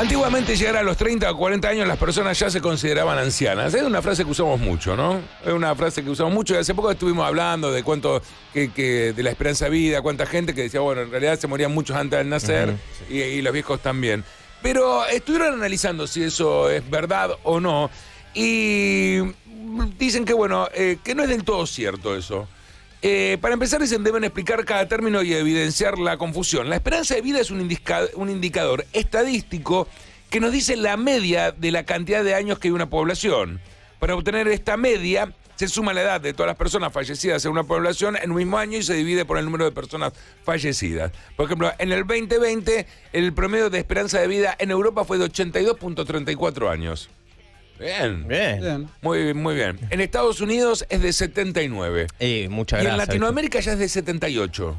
Antiguamente llegar a los 30 o 40 años las personas ya se consideraban ancianas. Es una frase que usamos mucho, ¿no? Es una frase que usamos mucho. Y hace poco estuvimos hablando de cuánto, que, de la esperanza de vida, cuánta gente que decía, bueno, en realidad se morían muchos antes del nacer y, los viejos también. Pero estuvieron analizando si eso es verdad o no. Y dicen que, bueno, eh, que no es del todo cierto eso. Eh, para empezar, dicen, deben explicar cada término y evidenciar la confusión. La esperanza de vida es un, indicador estadístico que nos dice la media de la cantidad de años que hay una población. Para obtener esta media, se suma la edad de todas las personas fallecidas en una población en un mismo año y se divide por el número de personas fallecidas. Por ejemplo, en el 2020, el promedio de esperanza de vida en Europa fue de 82.34 años. Bien. Bien. Muy, muy bien. En Estados Unidos es de 79. Eh, muchas y gracias. en Latinoamérica ya es de 78.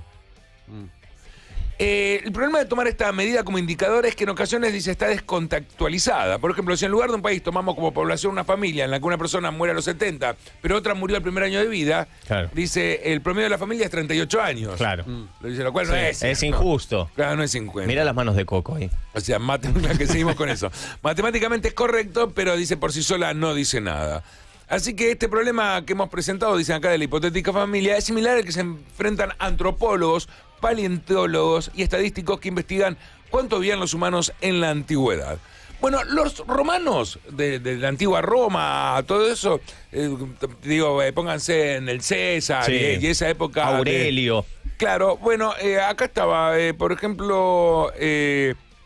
Eh, el problema de tomar esta medida como indicador es que en ocasiones dice está descontactualizada. Por ejemplo, si en lugar de un país tomamos como población una familia en la que una persona muere a los 70, pero otra murió al primer año de vida, dice el promedio de la familia es 38 años. Claro. Mm. Lo, dice, lo cual no es. Es injusto. Claro, no es 50. Mira las manos de Coco ahí. O sea, que seguimos con eso. Matemáticamente es correcto, pero dice por sí sola no dice nada. Así que este problema que hemos presentado, dicen acá de la hipotética familia, es similar al que se enfrentan antropólogos paleontólogos y estadísticos que investigan cuánto vivían los humanos en la antigüedad. Bueno, los romanos de, la antigua Roma, todo eso, eh, digo, eh, pónganse en el César y, esa época. Aurelio. claro, bueno, eh, acá estaba, por ejemplo,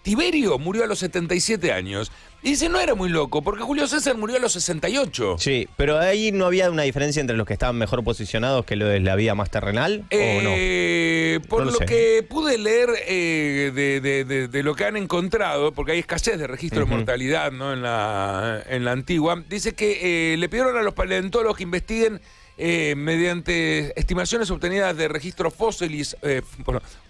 Tiberio murió a los 77 años. Y dice, no era muy loco, porque Julio César murió a los 68. Sí, pero ahí no había una diferencia entre los que estaban mejor posicionados que lo de la vida más terrenal, ¿o no? Eh, por lo, que pude leer eh, de, lo que han encontrado, porque hay escasez de registro de mortalidad ¿no? en, la, antigua, dice que eh, le pidieron a los paleontólogos que investiguen eh, mediante estimaciones obtenidas de registros fósiles, eh,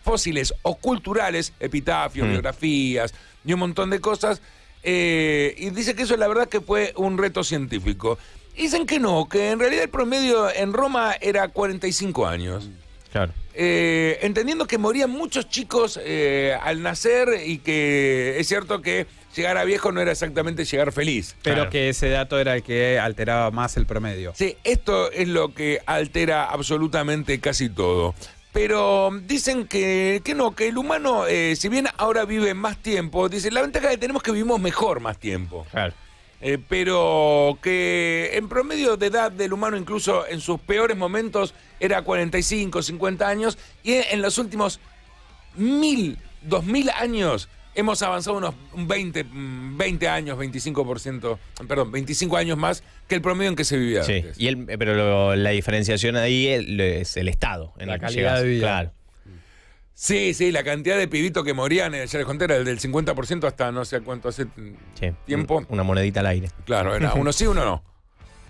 fósiles o culturales, epitafios, mm. biografías y un montón de cosas. Eh, y dice que eso la verdad que fue un reto científico. Dicen que no, que en realidad el promedio en Roma era 45 años. Claro. Eh, entendiendo que morían muchos chicos eh, al nacer y que es cierto que llegar a viejo no era exactamente llegar feliz. Pero que ese dato era el que alteraba más el promedio. Sí, esto es lo que altera absolutamente casi todo. Pero dicen que, que no, que el humano, eh, si bien ahora vive más tiempo, dicen la ventaja que tenemos que vivimos mejor más tiempo. Claro. Eh, pero que en promedio de edad del humano, incluso en sus peores momentos, era 45, 50 años, y en los últimos mil, dos mil años hemos avanzado unos 20, 20 años, 25%, perdón, 25 años más que el promedio en que se vivía. Sí, Y el, pero la diferenciación ahí es el Estado, en la calidad que de vida. Claro. Sí, sí, la cantidad de pibitos que morían, eh, ya les conté, era del 50% hasta no sé cuánto hace mm, tiempo. Una monedita al aire. Claro, era uno sí, uno no.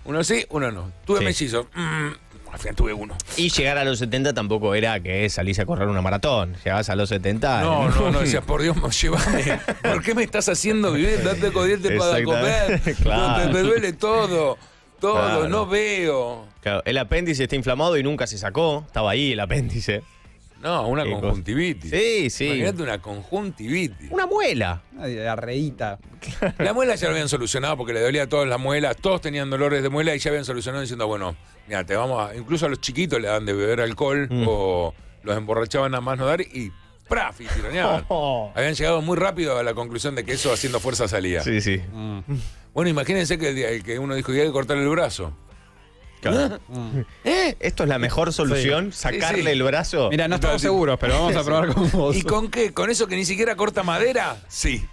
Uno sí, uno no. Tuve sí. mellizos. Mm, al final tuve uno. Y llegar a los 70 tampoco era que salís a correr una maratón. Llegás a los 70. No, no, no. Decías, por Dios, llévame. ¿Por qué me estás haciendo vivir? Date codiente para comer. claro. Me duele todo. Todo, no veo. Claro, el apéndice está inflamado y nunca se sacó. Estaba ahí el apéndice. No, una conjuntivitis. Sí, sí. Imagínate una conjuntivitis. Una muela. La reíta. La muela ya lo habían solucionado porque le dolía a todas las muelas, todos tenían dolores de muela y ya habían solucionado diciendo, bueno, mira, te vamos a. Incluso a los chiquitos le dan de beber alcohol mm. o los emborrachaban a más no dar y ¡praf! y tironeaban. Oh. Habían llegado muy rápido a la conclusión de que eso haciendo fuerza salía. Sí, sí. Mm. Bueno, imagínense que, el que uno dijo que hay que cortar el brazo. ¿Eh? ¿Esto es la mejor solución? ¿Sacarle el brazo? Mira, no estamos seguros, pero vamos a probar con vos. ¿Y con qué? ¿Con eso que ni siquiera corta madera? Sí.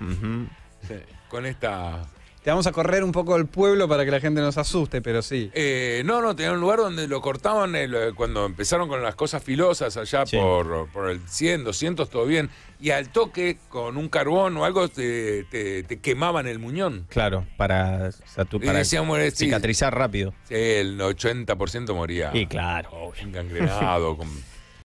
Con esta te vamos a correr un poco el pueblo para que la gente nos asuste, pero sí. Eh, no, no, tenía un lugar donde lo cortaban eh, cuando empezaron con las cosas filosas allá por, el 100, 200, todo bien. Y al toque, con un carbón o algo, te, quemaban el muñón. Claro, para, cicatrizar rápido. Sí, el 80% moría. Y claro. Engangrenado, con